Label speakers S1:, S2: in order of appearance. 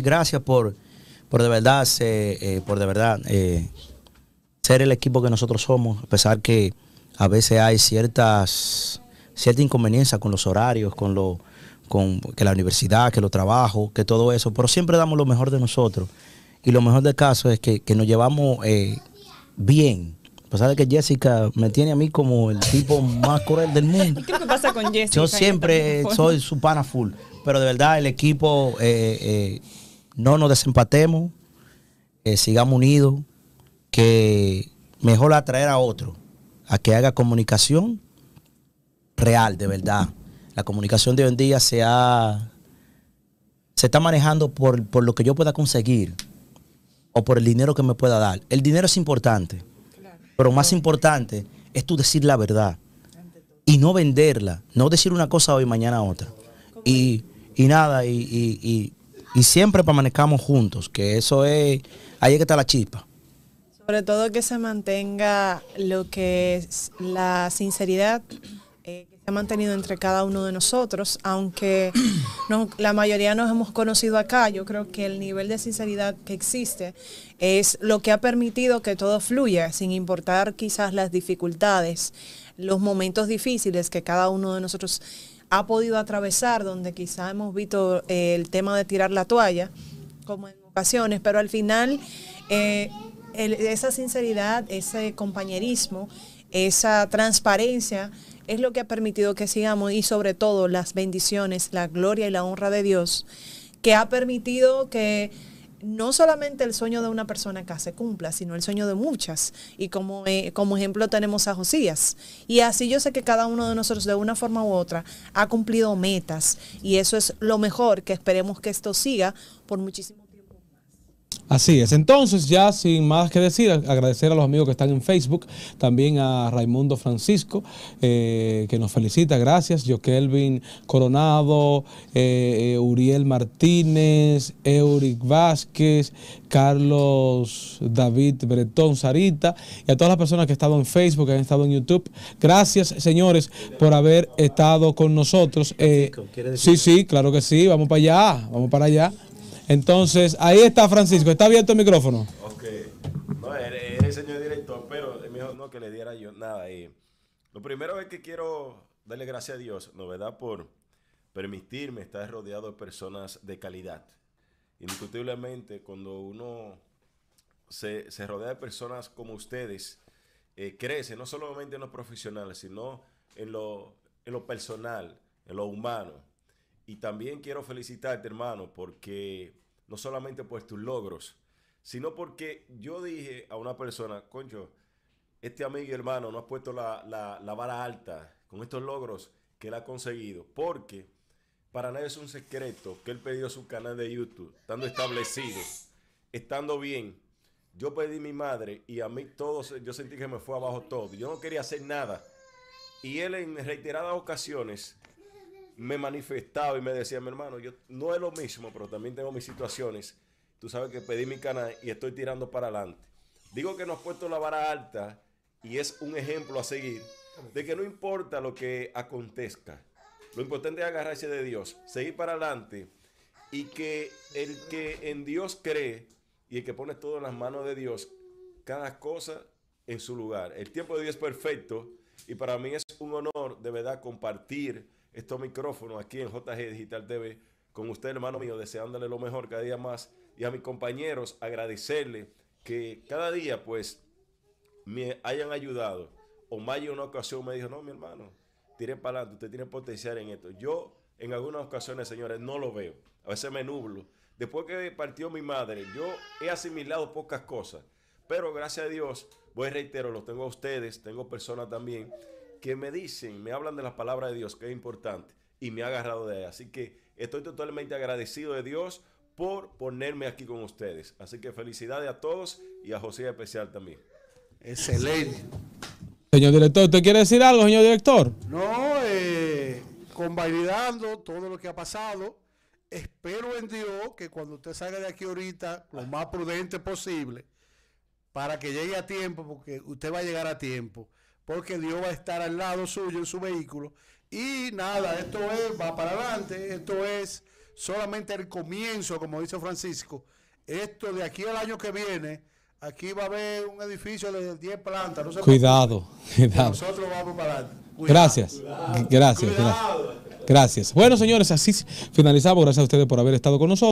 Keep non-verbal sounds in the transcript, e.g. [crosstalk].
S1: gracias por, por de verdad, eh, por de verdad eh, ser el equipo que nosotros somos, a pesar que a veces hay ciertas cierta inconveniencia con los horarios, con lo con que la universidad, que los trabajos, que todo eso, pero siempre damos lo mejor de nosotros. Y lo mejor del caso es que, nos llevamos eh, bien. A pesar de que Jessica me tiene a mí como el tipo más cruel del mundo.
S2: [laughs] Yo siempre soy
S1: su pana full. Pero de verdad el equipo no nos desempatemos, eh, sigamos unidos, que mejor atraer a otro, a que haga comunicación real, de verdad. La comunicación de hoy en día se, ha, se está manejando por, lo que yo pueda conseguir o por el dinero que me pueda dar. El dinero es importante, pero más importante es tú decir la verdad y no venderla, no decir una cosa hoy, mañana otra. Y, nada, y y siempre permanezcamos juntos, que eso es, ahí es que está la chispa.
S2: Sobre todo que se mantenga lo que es la sinceridad eh, que se ha mantenido entre cada uno de nosotros, aunque [clears throat] la mayoría nos hemos conocido acá, yo creo que el nivel de sinceridad que existe es lo que ha permitido que todo fluya, sin importar quizás las dificultades, los momentos difíciles que cada uno de nosotros ha podido atravesar, donde quizá hemos visto eh, el tema de tirar la toalla, como en ocasiones, pero al final eh, esa sinceridad, ese compañerismo, esa transparencia es lo que ha permitido que sigamos y sobre todo las bendiciones, la gloria y la honra de Dios, que ha permitido que no solamente el sueño de una persona acá se cumpla, sino el sueño de muchas. Y como, eh, como ejemplo tenemos a Josías. Y así yo sé que cada uno de nosotros de una forma u otra ha cumplido metas. Y eso es lo mejor que esperemos que esto siga por muchísimo
S3: Así es. Entonces, ya sin más que decir, agradecer a los amigos que están en Facebook, también a Raimundo Francisco, eh, que nos felicita, gracias. Yo Kelvin Coronado, eh, eh, Uriel Martínez, Euric Vázquez, Carlos David Bretón Sarita y a todas las personas que han estado en Facebook, que han estado en YouTube. Gracias, señores, por haber estado con nosotros. sí, sí, claro que sí. Vamos para allá, vamos para allá. Entonces, ahí está Francisco. ¿Está abierto el micrófono?
S4: Ok. No, es el señor director, pero me dijo no, que le diera yo nada. Y lo primero es que quiero darle gracias a Dios, novedad Por permitirme estar rodeado de personas de calidad. Indiscutiblemente, cuando uno se, rodea de personas como ustedes, eh, crece no solamente en lo profesional, sino en lo, en lo personal, en lo humano. Y también quiero felicitarte, hermano, porque no solamente por pues, tus logros, sino porque yo dije a una persona, concho, este amigo y hermano no ha puesto la, vara alta con estos logros que él ha conseguido, porque para nadie es un secreto que él pidió su canal de YouTube, estando establecido, estando bien. Yo pedí mi madre y a mí todos yo sentí que me fue abajo todo. Yo no quería hacer nada. Y él en reiteradas ocasiones me manifestaba y me decía, mi hermano, yo no es lo mismo, pero también tengo mis situaciones. Tú sabes que pedí mi canal y estoy tirando para adelante. Digo que nos ha puesto la vara alta y es un ejemplo a seguir de que no importa lo que acontezca. Lo importante es agarrarse de Dios, seguir para adelante y que el que en Dios cree y el que pone todo en las manos de Dios, cada cosa en su lugar. El tiempo de Dios es perfecto y para mí es un honor de verdad compartir estos micrófonos aquí en JG Digital TV con usted, hermano mío, deseándole lo mejor cada día más. Y a mis compañeros, agradecerle que cada día, pues, me hayan ayudado. O en una ocasión me dijo, no, mi hermano, tire para adelante, usted tiene potencial en esto. Yo, en algunas ocasiones, señores, no lo veo. A veces me nublo. Después que partió mi madre, yo he asimilado pocas cosas. Pero gracias a Dios, voy reitero, los tengo a ustedes, tengo personas también que me dicen, me hablan de la palabra de Dios, que es importante, y me ha agarrado de ahí. Así que estoy totalmente agradecido de Dios por ponerme aquí con ustedes. Así que felicidades a todos y a José especial también.
S3: Excelente. Señor director, ¿usted quiere decir algo, señor director? No, eh, convalidando todo lo que ha pasado, espero en Dios que cuando usted salga de aquí ahorita, lo más prudente posible, para que llegue a tiempo, porque usted va a llegar a tiempo porque Dios va a estar al lado suyo en su vehículo. Y nada, esto es, va para adelante, esto es solamente el comienzo, como dice Francisco. Esto de aquí al año que viene, aquí va a haber un edificio de 10 plantas. cuidado, cuidado. Nosotros vamos para adelante. gracias, gracias, gracias. Bueno, señores, así finalizamos. Gracias a ustedes por haber estado con nosotros.